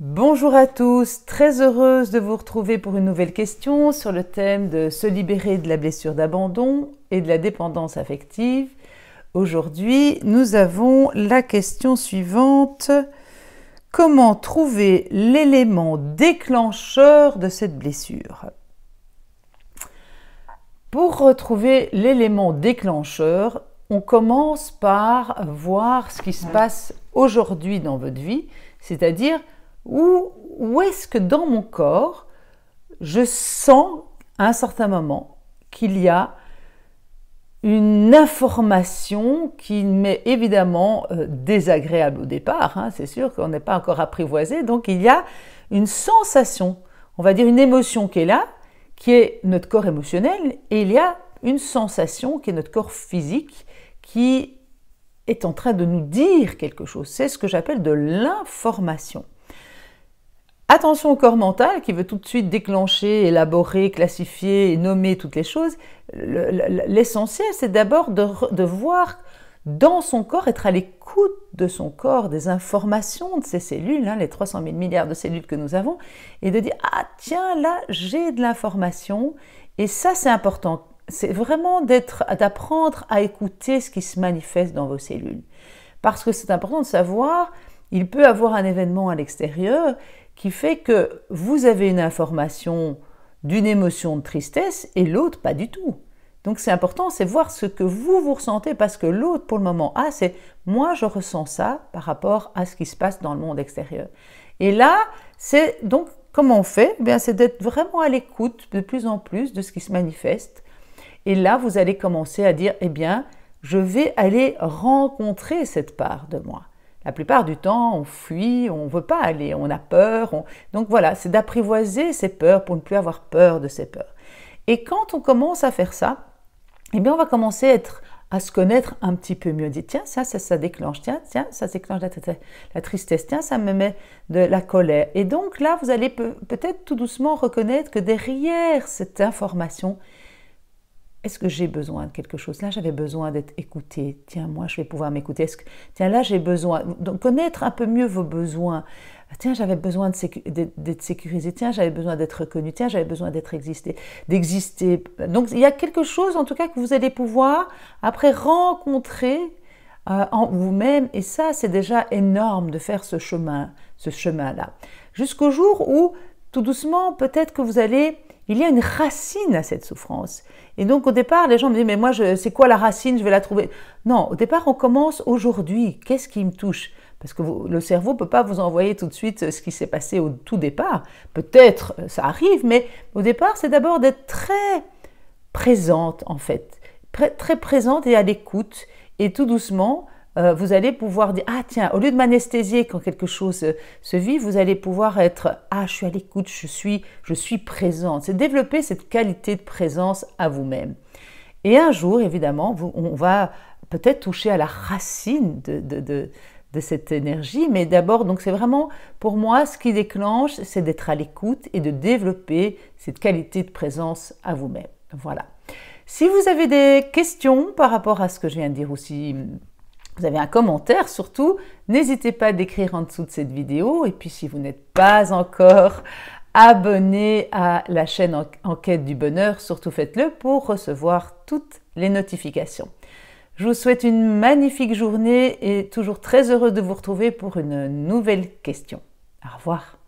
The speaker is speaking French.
Bonjour à tous, très heureuse de vous retrouver pour une nouvelle question sur le thème de se libérer de la blessure d'abandon et de la dépendance affective. Aujourd'hui, nous avons la question suivante. Comment trouver l'élément déclencheur de cette blessure Pour retrouver l'élément déclencheur, on commence par voir ce qui se passe aujourd'hui dans votre vie, c'est-à-dire où, est-ce que dans mon corps, je sens à un certain moment qu'il y a une information qui m'est évidemment euh, désagréable au départ, hein, c'est sûr qu'on n'est pas encore apprivoisé, donc il y a une sensation, on va dire une émotion qui est là, qui est notre corps émotionnel, et il y a une sensation qui est notre corps physique, qui est en train de nous dire quelque chose. C'est ce que j'appelle de l'information. Attention au corps mental qui veut tout de suite déclencher, élaborer, classifier, nommer toutes les choses. L'essentiel, c'est d'abord de, voir dans son corps, être à l'écoute de son corps, des informations de ses cellules, hein, les 300 000 milliards de cellules que nous avons, et de dire Ah, tiens, là, j'ai de l'information. Et ça, c'est important. C'est vraiment d'apprendre à écouter ce qui se manifeste dans vos cellules. Parce que c'est important de savoir, il peut avoir un événement à l'extérieur, qui fait que vous avez une information d'une émotion de tristesse et l'autre pas du tout. Donc c'est important, c'est voir ce que vous vous ressentez parce que l'autre pour le moment a, ah, c'est moi je ressens ça par rapport à ce qui se passe dans le monde extérieur. Et là, c'est donc comment on fait eh c'est d'être vraiment à l'écoute de plus en plus de ce qui se manifeste. Et là, vous allez commencer à dire eh bien, je vais aller rencontrer cette part de moi. La plupart du temps, on fuit, on ne veut pas aller, on a peur. Donc voilà, c'est d'apprivoiser ces peurs pour ne plus avoir peur de ses peurs. Et quand on commence à faire ça, eh bien, on va commencer à se connaître un petit peu mieux. Dit tiens, ça, ça, déclenche, tiens, tiens, ça déclenche la, tristesse, tiens, ça me met de la colère. Et donc là, vous allez peut-être tout doucement reconnaître que derrière cette information, est-ce que j'ai besoin de quelque chose Là, j'avais besoin d'être écouté. Tiens, moi, je vais pouvoir m'écouter. Que... Tiens, là, j'ai besoin. de connaître un peu mieux vos besoins. Tiens, j'avais besoin d'être sécurisé. Tiens, j'avais besoin d'être reconnue. Tiens, j'avais besoin d'être existé, d'exister. Donc, il y a quelque chose, en tout cas, que vous allez pouvoir après rencontrer euh, en vous-même. Et ça, c'est déjà énorme de faire ce chemin, ce chemin-là, jusqu'au jour où, tout doucement, peut-être que vous allez il y a une racine à cette souffrance. Et donc au départ, les gens me disent, mais moi, c'est quoi la racine Je vais la trouver. Non, au départ, on commence aujourd'hui. Qu'est-ce qui me touche Parce que le cerveau ne peut pas vous envoyer tout de suite euh, ce qui s'est passé au tout départ. Peut-être, euh, ça arrive, mais au départ, c'est d'abord d'être très présente, en fait. très présente et à l'écoute. Et tout doucement, euh, vous allez pouvoir dire, ah tiens, au lieu de m'anesthésier quand quelque chose euh, se vit, vous allez pouvoir être, ah je suis à l'écoute, je suis, je suis présente. C'est développer cette qualité de présence à vous-même. Et un jour, évidemment, on va peut-être toucher à la racine de, de cette énergie, mais d'abord, donc c'est vraiment pour moi ce qui déclenche, c'est d'être à l'écoute et de développer cette qualité de présence à vous-même. Voilà. Si vous avez des questions par rapport à ce que je viens de dire aussi vous avez un commentaire, surtout, n'hésitez pas à d'écrire en dessous de cette vidéo. Et puis, si vous n'êtes pas encore abonné à la chaîne Enquête du Bonheur, surtout faites-le pour recevoir toutes les notifications. Je vous souhaite une magnifique journée et toujours très heureux de vous retrouver pour une nouvelle question. Au revoir.